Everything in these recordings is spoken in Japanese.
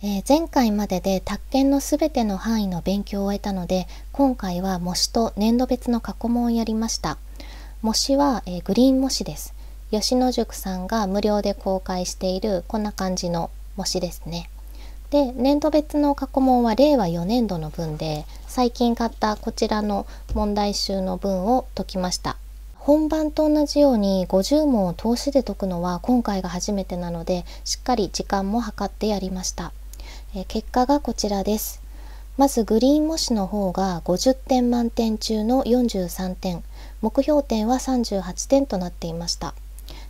えー、前回までで宅建のすべての範囲の勉強を終えたので今回は模試と年度別の過去問をやりました模試は、えー、グリーン模試です吉野塾さんが無料で公開しているこんな感じの模試ですねで年度別の過去問は令和4年度の分で最近買ったこちらの問題集の文を解きました本番と同じように50問を通しで解くのは今回が初めてなのでしっかり時間も計ってやりましたえ結果がこちらです。まずグリーン模試の方が50点満点中の43点目標点は38点となっていました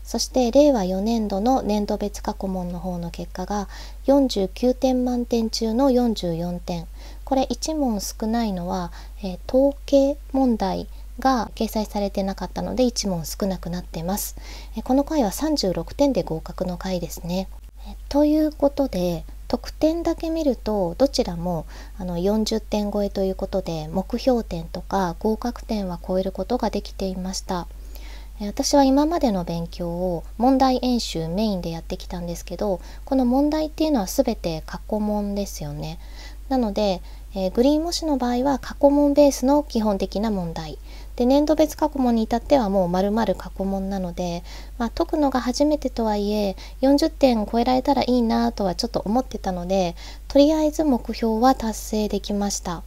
そして令和4年度の年度別過去問の方の結果が49点満点中の44点これ1問少ないのは、えー、統計問題が掲載されてなかったので1問少なくなってます、えこの回は36点で合格の回ですね、えということで得点だけ見るとどちらもあの40点超えということで目標点とか合格点は超えることができていました。私は今までの勉強を問題演習メインでやってきたんですけどこの問題っていうのは全て過去問ですよねなので、えー、グリーン模試の場合は過去問ベースの基本的な問題で年度別過去問に至ってはもう丸々過去問なので、まあ、解くのが初めてとはいえ40点超えられたらいいなとはちょっと思ってたのでとりあえず目標は達成できました。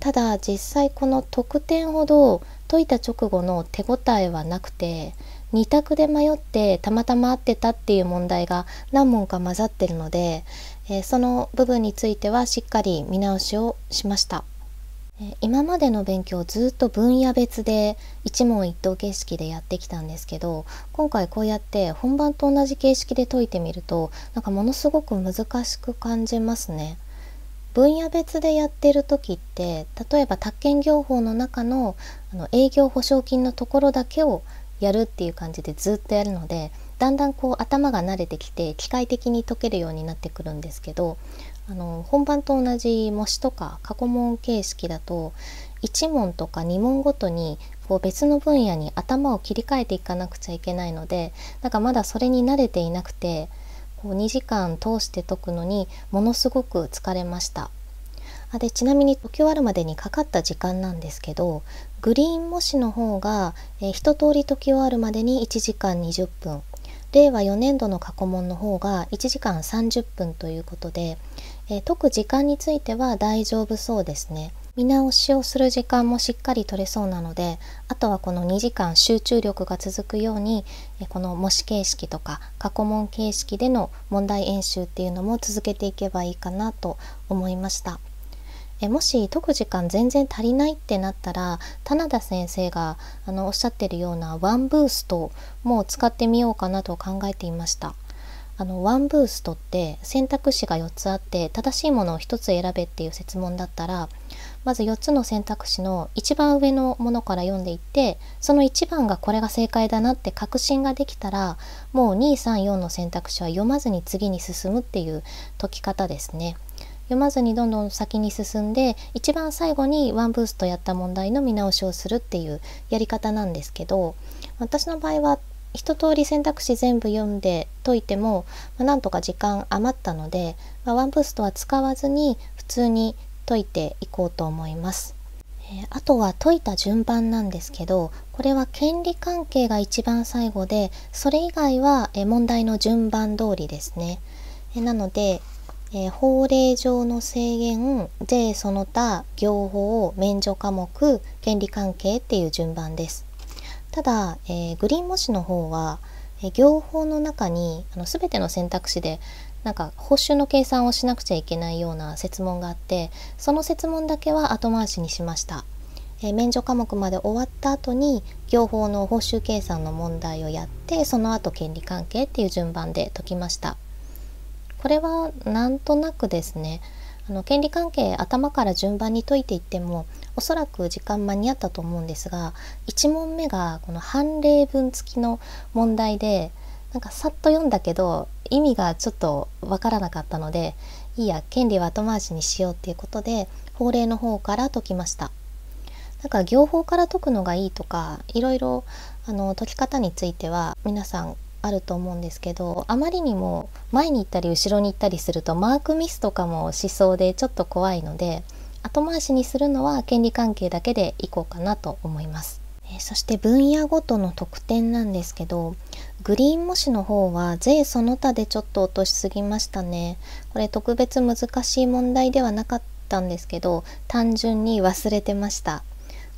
ただ実際この得点ほど解いた直後の手応えはなくて2択で迷ってたまたま合ってたっていう問題が何問か混ざってるので、えー、その部分についてはしっかり見直しをしました。え今までの勉強ずっと分野別で一問一答形式でやってきたんですけど今回こうやって本番と同じ形式で解いてみるとなんかものすごく難しく感じますね。分野別でやってる時って例えば宅建業法の中のあの営業保証金のところだけをやるっていう感じでずっとやるのでだんだんこう頭が慣れてきて機械的に解けるようになってくるんですけどあの本番と同じ模試とか過去問形式だと1問とか2問ごとにこう別の分野に頭を切り替えていかなくちゃいけないのでなんかまだそれに慣れていなくてこう2時間通して解くのにものすごく疲れました。あでちなみに解き終わるまでにかかった時間なんですけどグリーン模試の方が、えー、一通り解き終わるまでに1時間20分令和4年度の過去問の方が1時間30分ということで、えー、解く時間については大丈夫そうですね。見直しをする時間もしっかり取れそうなのであとはこの2時間集中力が続くようにこの模試形式とか過去問形式での問題演習っていうのも続けていけばいいかなと思いました。えもし解く時間全然足りないってなったら棚田先生があのおっしゃってるようなワンブーストも使ってみようかなと考えていました。あのワンブーストって選択肢が4つあって正しいものを1つ選べっていう設問だったらまず4つの選択肢の一番上のものから読んでいってその1番がこれが正解だなって確信ができたらもう234の選択肢は読まずに次に進むっていう解き方ですね。読まずにどんどん先に進んで一番最後にワンブーストやった問題の見直しをするっていうやり方なんですけど私の場合は一通り選択肢全部読んで解いても、まあ、なんとか時間余ったので、まあ、ワンブーストは使わずに普通に解いていこうと思います。あとは解いた順番なんですけどこれは権利関係が一番最後でそれ以外は問題の順番通りですね。なのでえー、法令上の制限税その他業法免除科目権利関係っていう順番ですただ、えー、グリーン模試の方は、えー、行法の中にあの全ての選択肢でなんか報酬の計算をしなくちゃいけないような設問があってその設問だけは後回しにしました、え免除科目まで終わった後に行法の報酬計算の問題をやってその後権利関係っていう順番で解きましたこれはなんとなくですねあの権利関係頭から順番に解いていってもおそらく時間間に合ったと思うんですが1問目がこの判例文付きの問題でなんかさっと読んだけど意味がちょっとわからなかったのでいいや権利は後回しにしようっていうことで法令の方から解きましたなんか行法から解くのがいいとかいろいろあの解き方については皆さんあると思うんですけどあまりにも前に行ったり後ろに行ったりするとマークミスとかもしそうでちょっと怖いので後回しにするのは権利関係だけで行こうかなと思います。えそして分野ごとの特典なんですけどグリーン模試の方は税その他でちょっと落としすぎましたね。これ特別難しい問題ではなかったんですけど単純に忘れてました。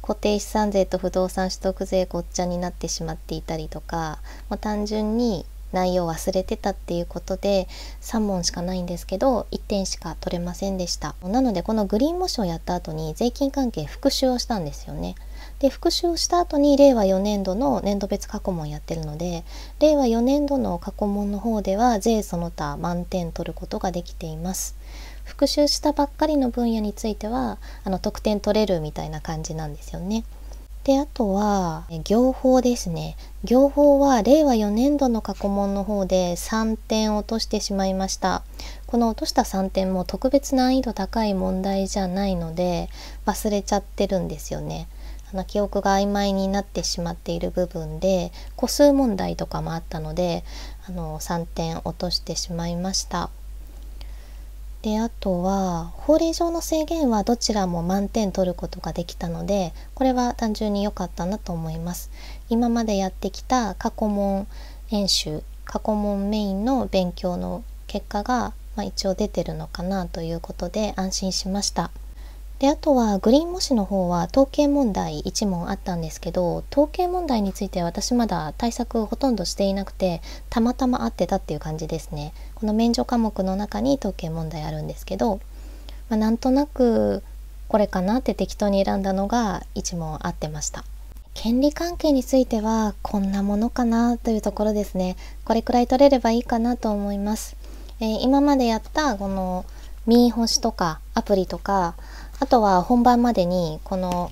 固定資産税と不動産取得税ごっちゃになってしまっていたりとか、ま単純に内容忘れてたっていうことで3問しかないんですけど1点しか取れませんでしたなのでこのグリーン模試をやった後に税金関係復習をしたんですよねで復習した後に令和4年度の年度別過去問やってるので令和4年度の過去問の方では税その他満点取ることができています。復習したばっかりの分野についてはあの得点取れるみたいな感じなんですよね。であとは行法ですね行法は令和4年度の過去問の方で3点落としてしまいましたこの落とした3点も特別難易度高い問題じゃないので忘れちゃってるんですよねその記憶が曖昧になってしまっている部分で個数問題とかもあったのであの3点落としてしまいました。であとは法令上の制限はどちらも満点取ることができたのでこれは単純に良かったなと思います。今までやってきた過去問演習過去問メインの勉強の結果が、まあ、一応出てるのかなということで安心しました。であとはグリーン模試の方は統計問題1問あったんですけど統計問題については私まだ対策ほとんどしていなくてたまたま合ってたっていう感じですねこの免除科目の中に統計問題あるんですけど、まあ、なんとなくこれかなって適当に選んだのが1問合ってました権利関係についてはこんなものかなというところですねこれくらい取れればいいかなと思います、えー、今までやったこのミー星とかアプリとかあとは本番までにこの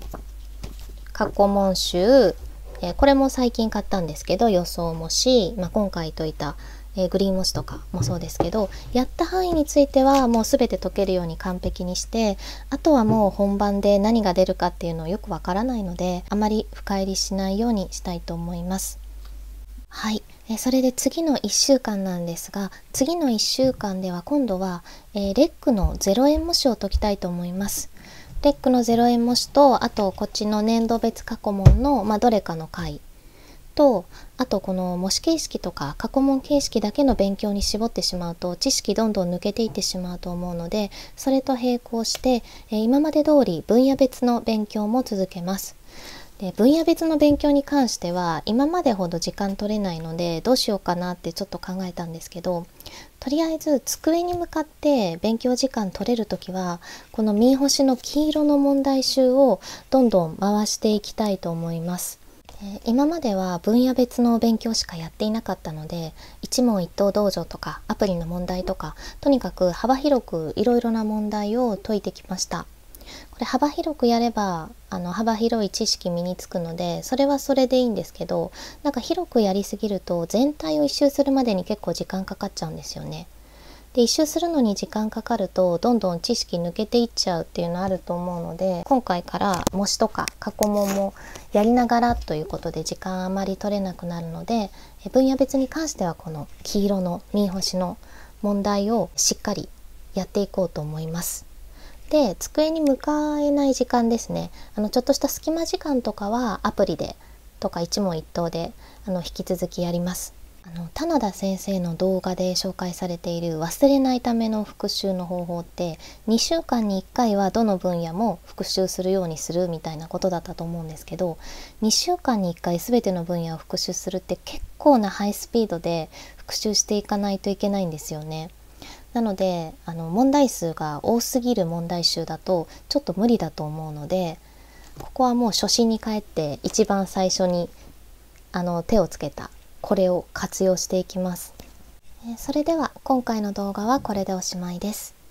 過去文集、えー、これも最近買ったんですけど予想もし、まあ、今回解いた、えー、グリーンモスとかもそうですけどやった範囲についてはもう全て解けるように完璧にしてあとはもう本番で何が出るかっていうのをよくわからないのであまり深入りしないようにしたいと思います。はいえそれで次の1週間なんですが次の1週間では今度は、えー、レックの0円模試を解きたいと思います。レックの0円模試とあとこっちの年度別過去問の、まあ、どれかの回とあとこの模試形式とか過去問形式だけの勉強に絞ってしまうと知識どんどん抜けていってしまうと思うのでそれと並行して今まで通り分野別の勉強も続けます。で分野別の勉強に関しては今までほど時間取れないのでどうしようかなってちょっと考えたんですけどとりあえず机に向かって勉強時間取れる時はこの右星の黄色の問題集をどんどん回していきたいと思います。え今までは分野別の勉強しかやっていなかったので一問一答道場とかアプリの問題とかとにかく幅広くいろいろな問題を解いてきました。これ幅広くやればあの幅広い知識身につくのでそれはそれでいいんですけどなんか広くやりすぎると全体を一周するまでに結構時間かかっちゃうんですよね。で一周するのに時間かかるとどんどん知識抜けていっちゃうっていうのあると思うので今回から模試とか過去問もやりながらということで時間あまり取れなくなるので分野別に関してはこの黄色の「ミーの問題をしっかりやっていこうと思います。で机に向かえない時間ですねあのちょっとした隙間時間とかはアプリでとか一問一答であの引き続きやります。あの棚田先生の動画で紹介されている忘れないための復習の方法って2週間に1回はどの分野も復習するようにするみたいなことだったと思うんですけど2週間に1回全ての分野を復習するって結構なハイスピードで復習していかないといけないんですよね。なのであの問題数が多すぎる問題集だとちょっと無理だと思うのでここはもう初心に帰って一番最初にあの手をつけたこれを活用していきますそれでは今回の動画はこれでおしまいです